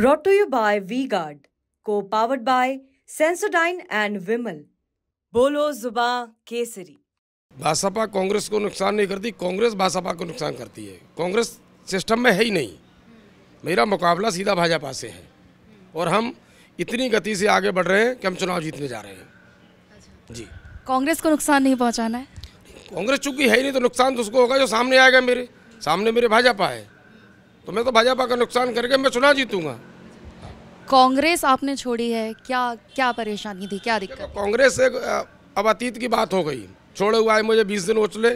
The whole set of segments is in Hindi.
brought to you by V-Guard, co-powered by Sensodyne and Vimal बोलो जुबा केसरी भाजपा कांग्रेस को नुकसान नहीं करती कांग्रेस भाजपा को नुकसान करती है कांग्रेस सिस्टम में है ही नहीं मेरा मुकाबला सीधा भाजपा से है और हम इतनी गति से आगे बढ़ रहे हैं कि हम चुनाव जीतने जा रहे हैं अच्छा। जी कांग्रेस को नुकसान नहीं पहुंचाना है कांग्रेस चूंकि है ही नहीं तो नुकसान तो उसको होगा जो सामने आएगा मेरे सामने मेरे भाजपा है तो मैं तो भाजपा का नुकसान करके मैं चुनाव जीतूंगा कांग्रेस आपने छोड़ी है क्या क्या परेशानी थी क्या दिक्कत कांग्रेस से अब अतीत की बात हो गई छोड़े हुआ है मुझे बीस दिन उछले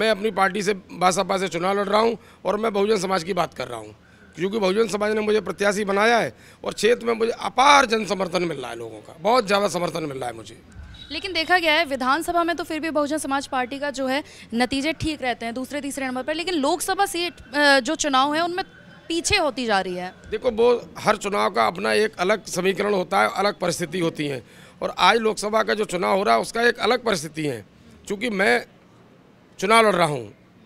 मैं अपनी पार्टी से भाजपा से चुनाव लड़ रहा हूँ और मैं बहुजन समाज की बात कर रहा हूँ क्योंकि बहुजन समाज ने मुझे प्रत्याशी बनाया है और क्षेत्र में मुझे अपार जन समर्थन मिल रहा है लोगों का बहुत ज़्यादा समर्थन मिल रहा है मुझे लेकिन देखा गया है विधानसभा में तो फिर भी बहुजन समाज पार्टी का जो है नतीजे ठीक रहते हैं दूसरे तीसरे नंबर पर लेकिन लोकसभा सीट जो चुनाव है उनमें पीछे होती जा रही है देखो वो हर चुनाव का अपना एक अलग समीकरण होता है अलग परिस्थिति होती है और आज लोकसभा का जो चुनाव हो रहा है उसका एक अलग परिस्थिति है क्योंकि मैं चुनाव लड़ रहा हूँ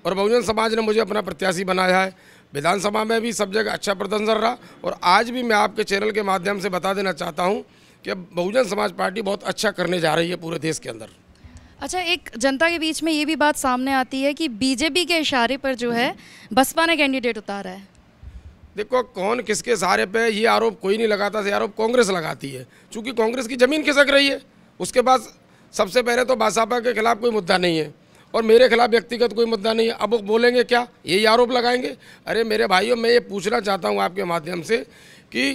और बहुजन समाज ने मुझे अपना प्रत्याशी बनाया है विधानसभा में भी सब जगह अच्छा प्रदर्शन रहा और आज भी मैं आपके चैनल के माध्यम से बता देना चाहता हूँ कि अब बहुजन समाज पार्टी बहुत अच्छा करने जा रही है पूरे देश के अंदर अच्छा एक जनता के बीच में ये भी बात सामने आती है कि बीजेपी के इशारे पर जो है बसपा ने कैंडिडेट उतारा है देखो कौन किसके सहारे पे ये आरोप कोई नहीं लगाता ये आरोप कांग्रेस लगाती है क्योंकि कांग्रेस की ज़मीन खिसक रही है उसके बाद सबसे पहले तो भाजपा के खिलाफ कोई मुद्दा नहीं है और मेरे खिलाफ व्यक्तिगत कोई मुद्दा नहीं है अब वो बोलेंगे क्या यही आरोप लगाएंगे अरे मेरे भाइयों मैं ये पूछना चाहता हूँ आपके माध्यम से कि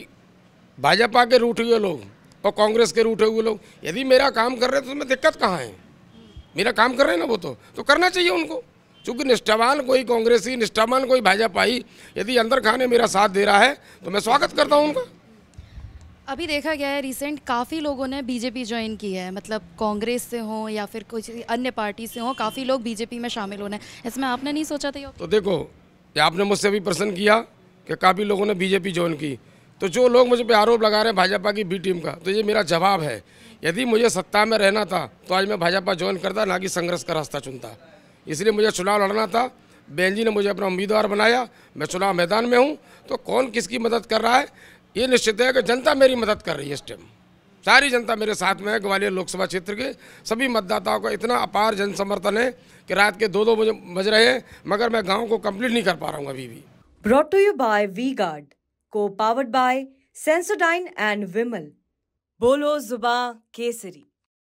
भाजपा के रूठे हुए लोग और कांग्रेस के रूठे हुए लोग यदि मेरा काम कर रहे हैं तो उसमें दिक्कत कहाँ है मेरा काम कर रहे हैं ना वो तो, तो करना चाहिए उनको क्योंकि निष्ठावान कोई कांग्रेसी निष्ठावान कोई भाजपा ही यदि अंदर खाने मेरा साथ दे रहा है तो मैं स्वागत करता हूँ उनका अभी देखा गया है रिसेंट काफ़ी लोगों ने बीजेपी ज्वाइन की है मतलब कांग्रेस से हो या फिर कुछ अन्य पार्टी से हो काफ़ी लोग बीजेपी में शामिल होने इसमें आपने नहीं सोचा था तो देखो आपने मुझसे भी प्रश्न किया कि काफ़ी लोगों ने बीजेपी ज्वाइन की तो जो लोग मुझे पे आरोप लगा रहे हैं भाजपा की बी टीम का तो ये मेरा जवाब है यदि मुझे सत्ता में रहना था तो आज मैं भाजपा ज्वाइन करता ना कि संघर्ष का रास्ता चुनता इसलिए मुझे चुनाव लड़ना था बहन जी ने मुझे अपना उम्मीदवार बनाया मैं चुनाव मैदान में हूँ तो कौन किसकी मदद कर रहा है ये निश्चित है कि जनता मेरी मदद कर रही है इस टाइम सारी जनता मेरे साथ में है ग्वालियर लोकसभा क्षेत्र के सभी मतदाताओं का इतना अपार जन समर्थन है कि रात के दो दो बजे बज रहे हैं मगर मैं गाँव को कम्प्लीट नहीं कर पा रहा हूँ अभी भी brought to you by V Guard co powered by Sensodyne and Vimal बोलो जुबा केसरी